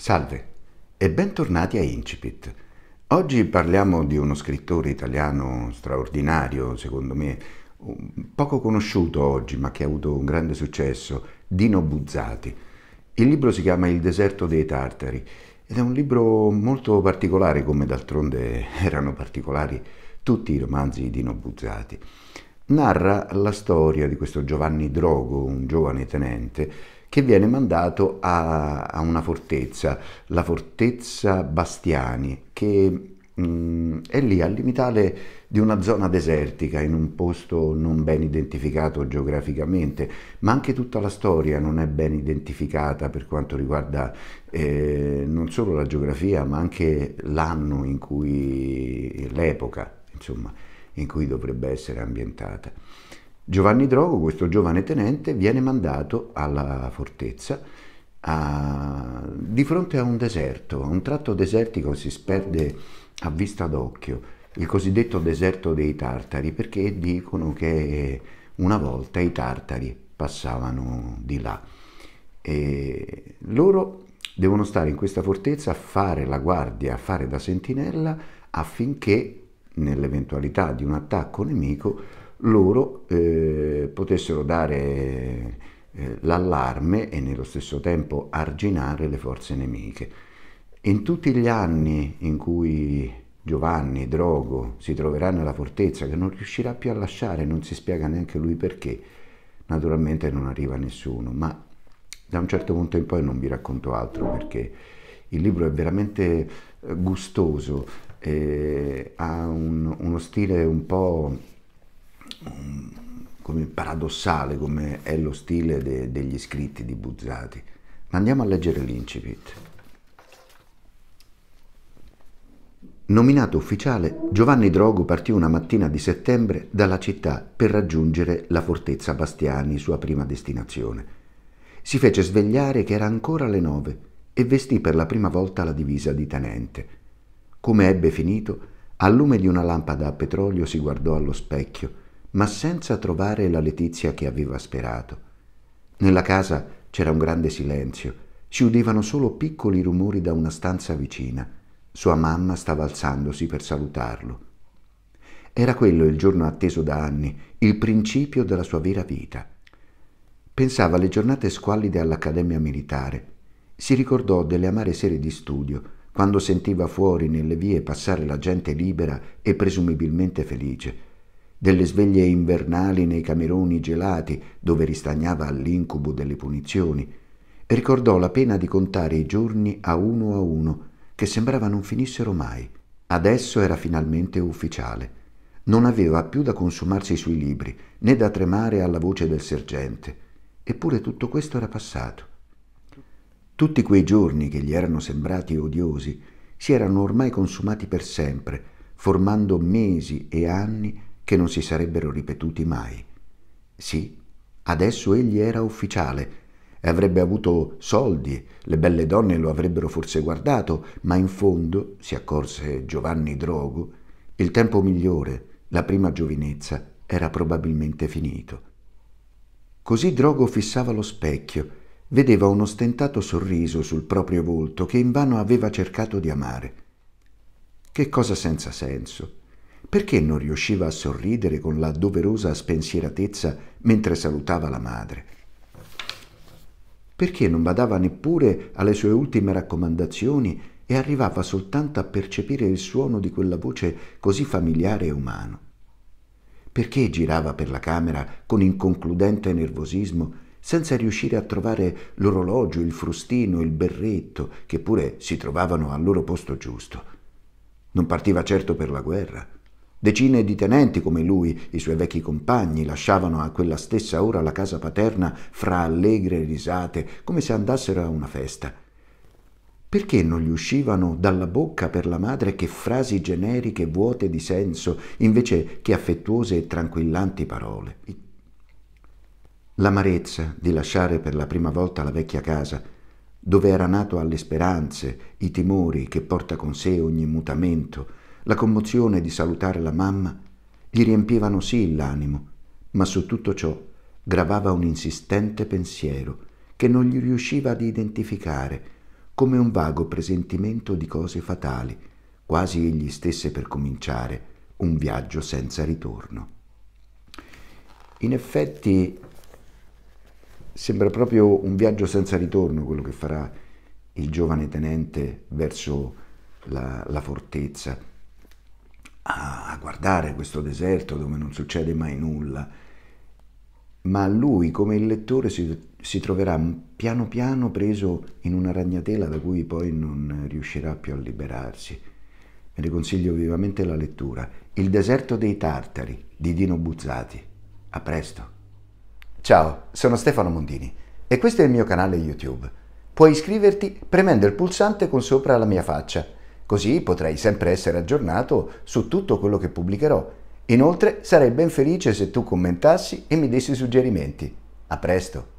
Salve e bentornati a Incipit. Oggi parliamo di uno scrittore italiano straordinario, secondo me, poco conosciuto oggi, ma che ha avuto un grande successo, Dino Buzzati. Il libro si chiama Il deserto dei tartari ed è un libro molto particolare, come d'altronde erano particolari tutti i romanzi di Dino Buzzati. Narra la storia di questo Giovanni Drogo, un giovane tenente, che viene mandato a, a una fortezza, la fortezza Bastiani, che mh, mm, è lì al limitale di una zona desertica, in un posto non ben identificato geograficamente, ma anche tutta la storia non è ben identificata per quanto riguarda eh, non solo la geografia, ma anche l'anno in cui, l'epoca, insomma, in cui dovrebbe essere ambientata. Giovanni Drogo, questo giovane tenente, viene mandato alla fortezza a, di fronte a un deserto, a un tratto desertico si sperde a vista d'occhio, il cosiddetto deserto dei tartari, perché dicono che una volta i tartari passavano di là. E loro devono stare in questa fortezza a fare la guardia, a fare da sentinella affinché nell'eventualità di un attacco nemico loro eh, potessero dare eh, l'allarme e nello stesso tempo arginare le forze nemiche. In tutti gli anni in cui Giovanni, Drogo, si troverà nella fortezza che non riuscirà più a lasciare, non si spiega neanche lui perché, naturalmente non arriva nessuno, ma da un certo punto in poi non vi racconto altro perché il libro è veramente eh, gustoso, eh, ha un, uno stile un po' Mm, come paradossale come è lo stile de, degli scritti di Buzzati. Ma andiamo a leggere l'incipit. Nominato ufficiale, Giovanni Drogo partì una mattina di settembre dalla città per raggiungere la fortezza Bastiani, sua prima destinazione. Si fece svegliare che era ancora le nove e vestì per la prima volta la divisa di tenente. Come ebbe finito, al lume di una lampada a petrolio si guardò allo specchio ma senza trovare la Letizia che aveva sperato. Nella casa c'era un grande silenzio, si udivano solo piccoli rumori da una stanza vicina. Sua mamma stava alzandosi per salutarlo. Era quello il giorno atteso da anni, il principio della sua vera vita. Pensava alle giornate squallide all'Accademia Militare. Si ricordò delle amare sere di studio, quando sentiva fuori nelle vie passare la gente libera e presumibilmente felice, delle sveglie invernali nei cameroni gelati dove ristagnava all'incubo delle punizioni, ricordò la pena di contare i giorni a uno a uno, che sembrava non finissero mai. Adesso era finalmente ufficiale. Non aveva più da consumarsi sui libri, né da tremare alla voce del sergente. Eppure tutto questo era passato. Tutti quei giorni che gli erano sembrati odiosi si erano ormai consumati per sempre, formando mesi e anni che non si sarebbero ripetuti mai. Sì, adesso egli era ufficiale e avrebbe avuto soldi, le belle donne lo avrebbero forse guardato, ma in fondo, si accorse Giovanni Drogo, il tempo migliore, la prima giovinezza, era probabilmente finito. Così Drogo fissava lo specchio, vedeva uno stentato sorriso sul proprio volto che invano aveva cercato di amare. Che cosa senza senso, perché non riusciva a sorridere con la doverosa spensieratezza mentre salutava la madre? Perché non badava neppure alle sue ultime raccomandazioni e arrivava soltanto a percepire il suono di quella voce così familiare e umano? Perché girava per la camera con inconcludente nervosismo senza riuscire a trovare l'orologio, il frustino, il berretto, che pure si trovavano al loro posto giusto? Non partiva certo per la guerra Decine di tenenti come lui, i suoi vecchi compagni, lasciavano a quella stessa ora la casa paterna fra allegre risate, come se andassero a una festa. Perché non gli uscivano dalla bocca per la madre che frasi generiche vuote di senso, invece che affettuose e tranquillanti parole? L'amarezza di lasciare per la prima volta la vecchia casa, dove era nato alle speranze, i timori che porta con sé ogni mutamento, la commozione di salutare la mamma gli riempivano sì l'animo, ma su tutto ciò gravava un insistente pensiero che non gli riusciva ad identificare, come un vago presentimento di cose fatali, quasi egli stesse per cominciare un viaggio senza ritorno. In effetti sembra proprio un viaggio senza ritorno quello che farà il giovane tenente verso la, la fortezza a, a guardare questo deserto dove non succede mai nulla, ma lui come il lettore si, si troverà piano piano preso in una ragnatela da cui poi non riuscirà più a liberarsi. Ve ne consiglio vivamente la lettura. Il deserto dei Tartari di Dino Buzzati. A presto. Ciao, sono Stefano Mondini e questo è il mio canale YouTube. Puoi iscriverti premendo il pulsante con sopra la mia faccia Così potrai sempre essere aggiornato su tutto quello che pubblicherò. Inoltre sarei ben felice se tu commentassi e mi dessi suggerimenti. A presto!